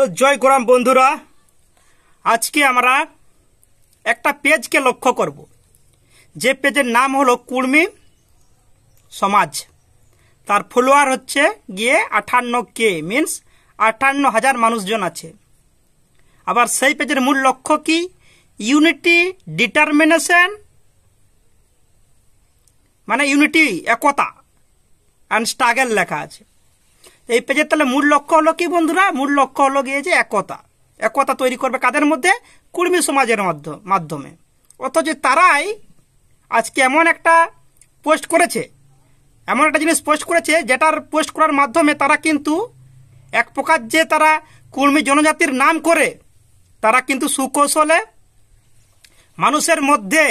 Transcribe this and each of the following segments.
তো জয় করাম বন্ধুরা আজকে আমরা একটা পেজকে লক্ষ্য করব যে পেজের নাম হলো কুর্মী সমাজ তার ফলোয়ার হচ্ছে গিয়ে আঠান্ন কে মিনস আঠান্ন হাজার মানুষজন আছে আবার সেই পেজের মূল লক্ষ্য কি ইউনিটি ডিটারমিনেশন মানে ইউনিটি একতা অ্যান্ড স্ট্রাগেল লেখা আছে এই পেজের তাহলে মূল লক্ষ্য হলো কি বন্ধুরা মূল লক্ষ্য হলো গিয়ে যে একতা একতা তৈরি করবে কাদের মধ্যে কুর্মী সমাজের মাধ্যমে অথচ তারাই আজকে এমন একটা পোস্ট করেছে এমন একটা জিনিস পোস্ট করেছে যেটার পোস্ট করার মাধ্যমে তারা কিন্তু এক প্রকার যে তারা কুর্মী জনজাতির নাম করে তারা কিন্তু সুকৌশলে মানুষের মধ্যে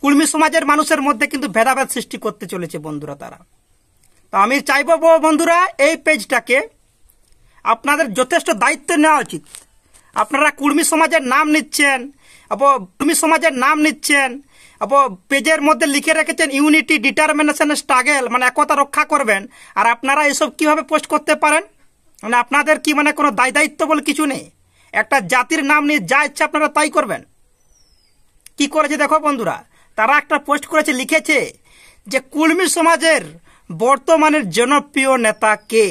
কুর্মী সমাজের মানুষের মধ্যে কিন্তু ভেদাভেদ সৃষ্টি করতে চলেছে বন্ধুরা তারা তো আমি চাইব বন্ধুরা এই পেজটাকে আপনাদের যথেষ্ট দায়িত্ব নেওয়া উচিত আপনারা কুর্মী সমাজের নাম নিচ্ছেন আবার কুর্মী সমাজের নাম নিচ্ছেন আবার পেজের মধ্যে লিখে রেখেছেন ইউনিটি ডিটারমিনেশন স্ট্রাগেল মানে একতা রক্ষা করবেন আর আপনারা এসব কিভাবে পোস্ট করতে পারেন মানে আপনাদের কি মানে কোনো দায় দায়িত্ব বলে কিছু নেই একটা জাতির নাম নিয়ে যা ইচ্ছা আপনারা তাই করবেন কি করেছে দেখো বন্ধুরা তারা একটা পোস্ট করেছে লিখেছে যে কুর্মী সমাজের বর্তমানের জনপ্রিয় নেতা কে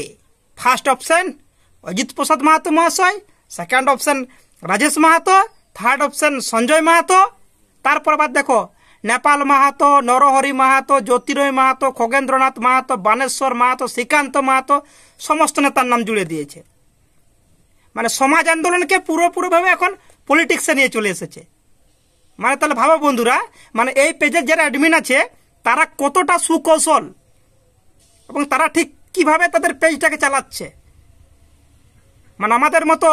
ফার্স্ট অপশন অজিত প্রসাদ মাহাতো মহাশয় second option Rajesh Mahato third option Sanjay Mahato তারপর বাদ দেখো নেপাল মাহাতো নরহরি মাহাতো জ্যোতিরয় মাহাতো খগেন্দ্রনাথ মাহাতো বানেশ্বর মাহাতো শ্রীকান্ত মাহাতো সমস্ত নেতার নাম জুড়ে দিয়েছে মানে সমাজ আন্দোলনকে পুরোপুরিভাবে এখন পলিটিক্সে নিয়ে চলে এসেছে মানে তাহলে ভাবো বন্ধুরা মানে এই পেজের যারা অ্যাডমিন আছে তারা কতটা সুকৌশল এবং তারা ঠিক কিভাবে তাদের পেজটাকে চালাচ্ছে মানে আমাদের মতো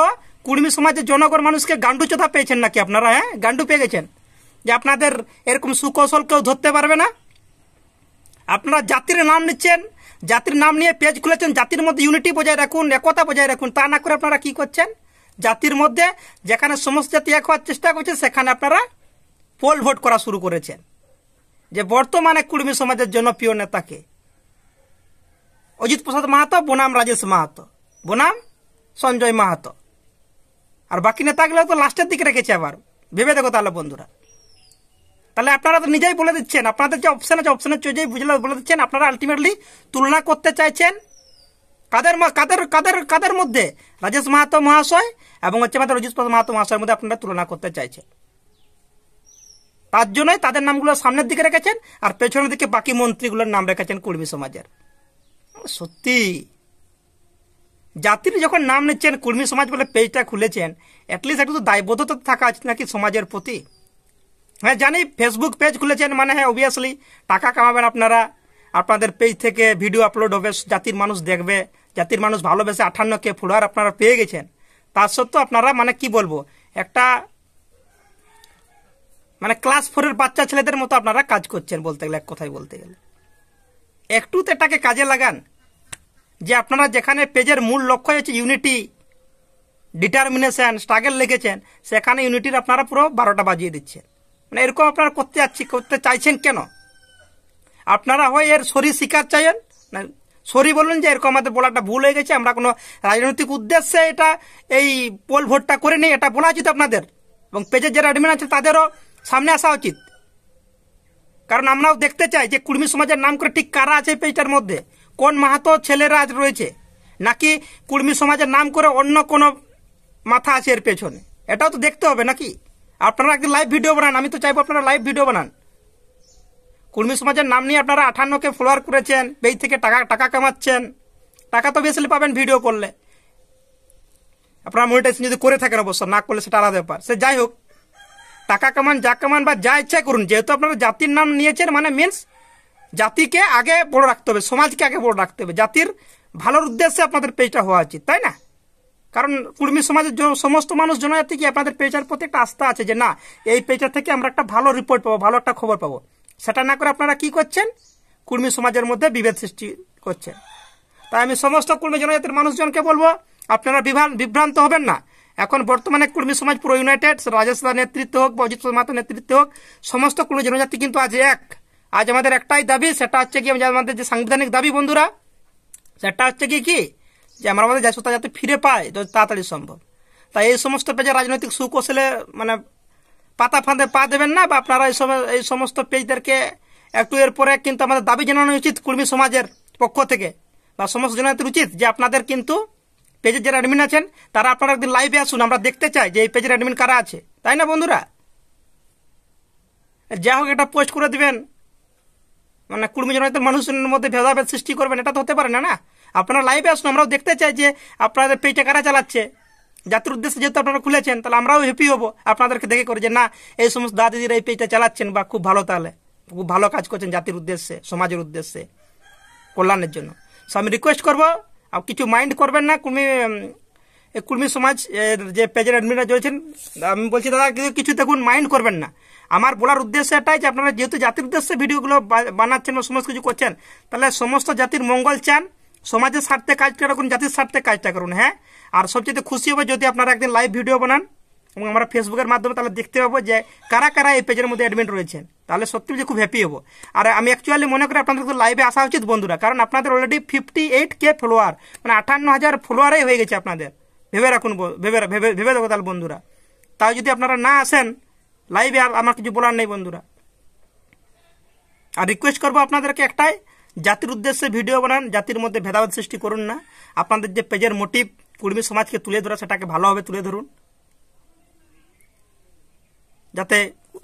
কুর্মী সমাজের জনগণ মানুষকে গান্ডু চোথা পেয়েছেন নাকি আপনারা হ্যাঁ গান্ডু পেয়ে গেছেন যে আপনাদের এরকম সুকৌশল কেউ ধরতে পারবে না আপনারা জাতির নাম নিচ্ছেন জাতির নাম নিয়ে পেজ খুলেছেন জাতির মধ্যে ইউনিটি বজায় রাখুন একতা বজায় রাখুন তা না করে আপনারা কি করছেন জাতির মধ্যে যেখানে সমস্ত জাতি এক হওয়ার চেষ্টা করছেন সেখানে আপনারা পোল ভোট করা শুরু করেছেন যে বর্তমানে কুর্মী সমাজের জনপ্রিয় নেতাকে অজিত প্রসাদ মাহাতো বনাম রাজেশ মাহাতো বনাম সঞ্জয় মাহাতো আর বাকি নেতাগুলো তো লাস্টের দিকে রেখেছে আবার ভেবে দেখো তাহলে বন্ধুরা তাহলে আপনারা তো নিজেই বলে দিচ্ছেন আপনাদের যে অপশান আছে অপশানের চোজেই বুঝলে বলে দিচ্ছেন আপনারা আলটিমেটলি তুলনা করতে চাইছেন কাদের কাদের কাদের কাদের মধ্যে রাজেশ মাহাতো মহাশয় এবং হচ্ছে আমাদের অজিত প্রসাদ মাহাতো মহাশয়ের মধ্যে আপনারা তুলনা করতে চাইছেন তার জন্যই তাদের নামগুলো সামনের দিকে রেখেছেন আর পেছনের দিকে বাকি মন্ত্রীগুলোর নাম রেখেছেন কর্মী সমাজের সত্যি জাতির যখন নাম নিচ্ছেন কর্মী সমাজ বলে পেজটা খুলেছেন অ্যাটলিস্ট একটু তো দায়বদ্ধতা থাকা আছে নাকি সমাজের প্রতি হ্যাঁ জানি ফেসবুক পেজ খুলেছেন মানে হ্যাঁ অবভিয়াসলি টাকা কামাবেন আপনারা আপনাদের পেজ থেকে ভিডিও আপলোড হবে জাতির মানুষ দেখবে জাতির মানুষ ভালোবেসে আঠান্ন কে ফলোয়ার আপনারা পেয়ে গেছেন তা সত্ত্বেও আপনারা মানে কি বলবো একটা মানে ক্লাস ফোরের বাচ্চা ছেলেদের মতো আপনারা কাজ করছেন বলতে গেলে এক কথাই বলতে গেলে একটু এটাকে কাজে লাগান যে আপনারা যেখানে পেজের মূল লক্ষ্য হচ্ছে ইউনিটি ডিটারমিনেশন স্ট্রাগল লিখেছেন সেখানে ইউনিটির আপনারা পুরো বারোটা বাজিয়ে দিচ্ছেন মানে এরকম আপনারা করতে যাচ্ছি করতে চাইছেন কেন আপনারা হয় এর সরি শিকার চাইেন না সরি বলুন যে এরকম আমাদের বলাটা ভুল হয়ে গেছে আমরা কোনো রাজনৈতিক উদ্দেশ্যে এটা এই পোল ভোটটা করে নিই এটা বলা উচিত আপনাদের এবং পেজের যারা অ্যাডমিন আছে তাদেরও সামনে আসা উচিত কারণ আমরাও দেখতে চাই যে কুর্মী সমাজের নাম করে ঠিক কারা আছে পেজটার মধ্যে কোন মাহাতো ছেলেরা আজ রয়েছে নাকি কুর্মী সমাজের নাম করে অন্য কোনো মাথা আছে এর পেছনে এটাও তো দেখতে হবে নাকি আপনারা একদিন লাইভ ভিডিও বানান আমি তো চাইবো আপনারা লাইভ ভিডিও বানান কুর্মী সমাজের নাম নিয়ে আপনারা আঠান্নকে ফলোয়ার করেছেন বেই থেকে টাকা টাকা কামাচ্ছেন টাকা তো বেশি পাবেন ভিডিও করলে আপনারা মনিটাইজেশন যদি করে থাকেন অবশ্য না করলে সেটা আলাদা ব্যাপার সে যাই হোক টাকা কামান যা কামান বা যা ইচ্ছা করুন যেহেতু আপনারা জাতির নাম নিয়েছেন মানে মিনস জাতিকে আগে বড় রাখতে হবে সমাজকে আগে বড় রাখতে হবে জাতির ভালোর উদ্দেশ্যে আপনাদের পেজটা হওয়া উচিত তাই না কারণ কুর্মী সমাজের সমস্ত মানুষ জনজাতি কি আপনাদের পেজার প্রতি একটা আস্থা আছে যে না এই পেজটা থেকে আমরা একটা ভালো রিপোর্ট পাবো ভালো একটা খবর পাবো সেটা না করে আপনারা কি করছেন কুর্মী সমাজের মধ্যে বিভেদ সৃষ্টি করছেন তাই আমি সমস্ত কুর্মী জনজাতির মানুষজনকে বলবো আপনারা বিভ্রান্ত হবেন না এখন বর্তমানে কর্মী সমাজ পুরো ইউনাইটেড রাজেশ দা নেতৃত্ব হোক বা অজিত মাতা নেতৃত্ব হোক সমস্ত কোনো জনজাতি কিন্তু আজ এক আজ আমাদের একটাই দাবি সেটা হচ্ছে কি আমাদের যে সাংবিধানিক দাবি বন্ধুরা সেটা হচ্ছে কি কি যে আমরা আমাদের জাতীয়তা যাতে ফিরে পায় তাড়াতাড়ি সম্ভব তাই এই সমস্ত পেজে রাজনৈতিক সুকৌশলে মানে পাতা ফাঁদে পা দেবেন না বা আপনারা এই এই সমস্ত পেজদেরকে একটু এরপরে কিন্তু আমাদের দাবি জানানো উচিত কর্মী সমাজের পক্ষ থেকে বা সমস্ত জনজাতির উচিত যে আপনাদের কিন্তু পেজের যারা অ্যাডমিন আছেন তারা আপনারা একদিন লাইভে আসুন আমরা দেখতে চাই যে এই পেজের অ্যাডমিন কারা আছে তাই না বন্ধুরা যা হোক এটা পোস্ট করে দিবেন মানে কুড়ি জনের মানুষের মধ্যে ভেদাভেদ সৃষ্টি করবেন এটা তো হতে পারে না না আপনারা লাইভে আসুন আমরাও দেখতে চাই যে আপনাদের পেজটা কারা চালাচ্ছে জাতির উদ্দেশ্যে যেহেতু আপনারা খুলেছেন তাহলে আমরাও হ্যাপি হব আপনাদেরকে দেখে করে যে না এই সমস্ত দাদা দিদিরা এই পেজটা চালাচ্ছেন বা খুব ভালো তাহলে খুব ভালো কাজ করছেন জাতির উদ্দেশ্যে সমাজের উদ্দেশ্যে কল্যাণের জন্য সো আমি রিকোয়েস্ট করবো আর কিছু মাইন্ড করবেন না কুর্মি কুর্মি সমাজ যে পেজের অ্যাডমিনরা রয়েছেন আমি বলছি দাদা কিছু দেখুন মাইন্ড করবেন না আমার বলার উদ্দেশ্য এটাই যে আপনারা যেহেতু জাতির উদ্দেশ্যে ভিডিওগুলো বানাচ্ছেন বা সমস্ত কিছু করছেন তাহলে সমস্ত জাতির মঙ্গল চান সমাজের স্বার্থে কাজটা করুন জাতির স্বার্থে কাজটা করুন হ্যাঁ আর সবচেয়ে খুশি হবে যদি আপনারা একদিন লাইভ ভিডিও বানান এবং আমরা ফেসবুকের মাধ্যমে তাহলে দেখতে পাবো যে কারা কারা এই পেজের মধ্যে অ্যাডমিট রয়েছেন তাহলে সত্যি যে খুব হ্যাপি হবো আর আমি অ্যাকচুয়ালি মনে করি আপনাদের তো লাইভে আসা উচিত বন্ধুরা কারণ আপনাদের already fifty eight K follower মানে আটান্ন হাজার ফলোয়ারাই হয়ে গেছে আপনাদের ভেবে রাখুন ভেবে ভেবে ভেবে দেখো তাহলে বন্ধুরা তাও যদি আপনারা না আসেন লাইভে আর আমার কিছু বলার নেই বন্ধুরা আর রিকোয়েস্ট করবো আপনাদেরকে একটাই জাতির উদ্দেশ্যে ভিডিও বানান জাতির মধ্যে ভেদাভেদ সৃষ্টি করুন না আপনাদের যে পেজের মোটিভ কুর্মী সমাজকে তুলে ধরা সেটাকে ভালোভাবে তুলে ধরুন যাতে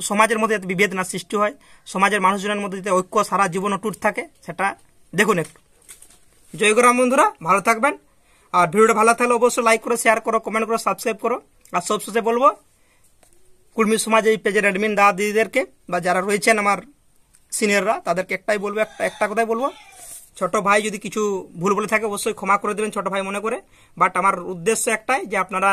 সমাজের মধ্যে যাতে বিভেদ না সৃষ্টি হয় সমাজের মানুষজনের মধ্যে যাতে ঐক্য সারা জীবন টুট থাকে সেটা দেখুন একটু জয় বন্ধুরা ভালো থাকবেন আর ভিডিওটা ভালো থাকলে অবশ্যই লাইক করো শেয়ার করো কমেন্ট করো সাবস্ক্রাইব করো আর সবশেষে বলবো কুর্মী সমাজে এই পেজের অ্যাডমিন দাদা দিদিদেরকে বা যারা রয়েছেন আমার সিনিয়ররা তাদেরকে একটাই বলবো একটা একটা কথাই বলবো ছোট ভাই যদি কিছু ভুল বলে থাকে অবশ্যই ক্ষমা করে দেবেন ছোট ভাই মনে করে বাট আমার উদ্দেশ্য একটাই যে আপনারা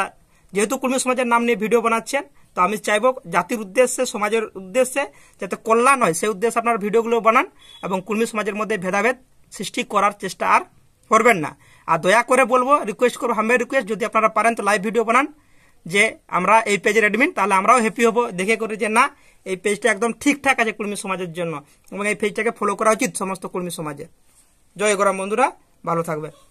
যেহেতু কুর্মী সমাজের নাম নিয়ে ভিডিও বানাচ্ছেন তো আমি চাইব জাতির উদ্দেশ্যে সমাজের উদ্দেশ্যে যাতে কল্যাণ হয় সেই উদ্দেশ্যে আপনার ভিডিওগুলো বানান এবং কুর্মী সমাজের মধ্যে ভেদাভেদ সৃষ্টি করার চেষ্টা আর করবেন না আর দয়া করে বলবো রিকোয়েস্ট করবো আমি রিকোয়েস্ট যদি আপনারা পারেন তো লাইভ ভিডিও বানান যে আমরা এই পেজের অ্যাডমিন তাহলে আমরাও হ্যাপি হব দেখে করে যে না এই পেজটা একদম ঠিকঠাক আছে কুর্মী সমাজের জন্য এবং এই পেজটাকে ফলো করা উচিত সমস্ত কুর্মী সমাজে জয় করা বন্ধুরা ভালো থাকবে